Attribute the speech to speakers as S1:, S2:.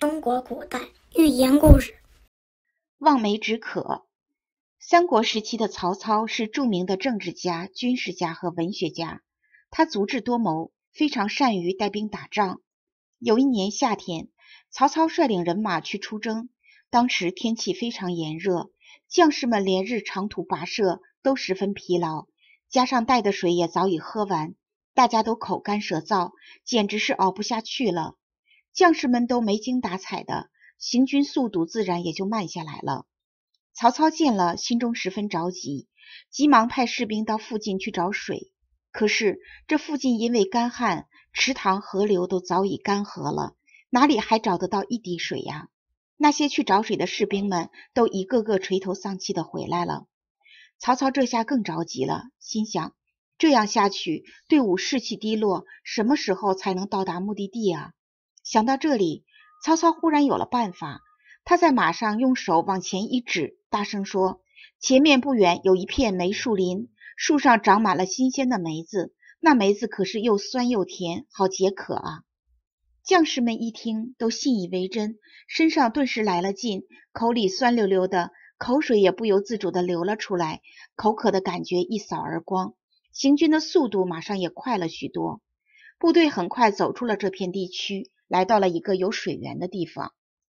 S1: 中国古代寓言故事《望梅止渴》。三国时期的曹操是著名的政治家、军事家和文学家，他足智多谋，非常善于带兵打仗。有一年夏天，曹操率领人马去出征，当时天气非常炎热，将士们连日长途跋涉，都十分疲劳，加上带的水也早已喝完，大家都口干舌燥，简直是熬不下去了。将士们都没精打采的，行军速度自然也就慢下来了。曹操见了，心中十分着急，急忙派士兵到附近去找水。可是这附近因为干旱，池塘、河流都早已干涸了，哪里还找得到一滴水呀？那些去找水的士兵们都一个个垂头丧气的回来了。曹操这下更着急了，心想：这样下去，队伍士气低落，什么时候才能到达目的地啊？想到这里，曹操忽然有了办法。他在马上用手往前一指，大声说：“前面不远有一片梅树林，树上长满了新鲜的梅子。那梅子可是又酸又甜，好解渴啊！”将士们一听，都信以为真，身上顿时来了劲，口里酸溜溜的，口水也不由自主的流了出来，口渴的感觉一扫而光，行军的速度马上也快了许多。部队很快走出了这片地区。来到了一个有水源的地方。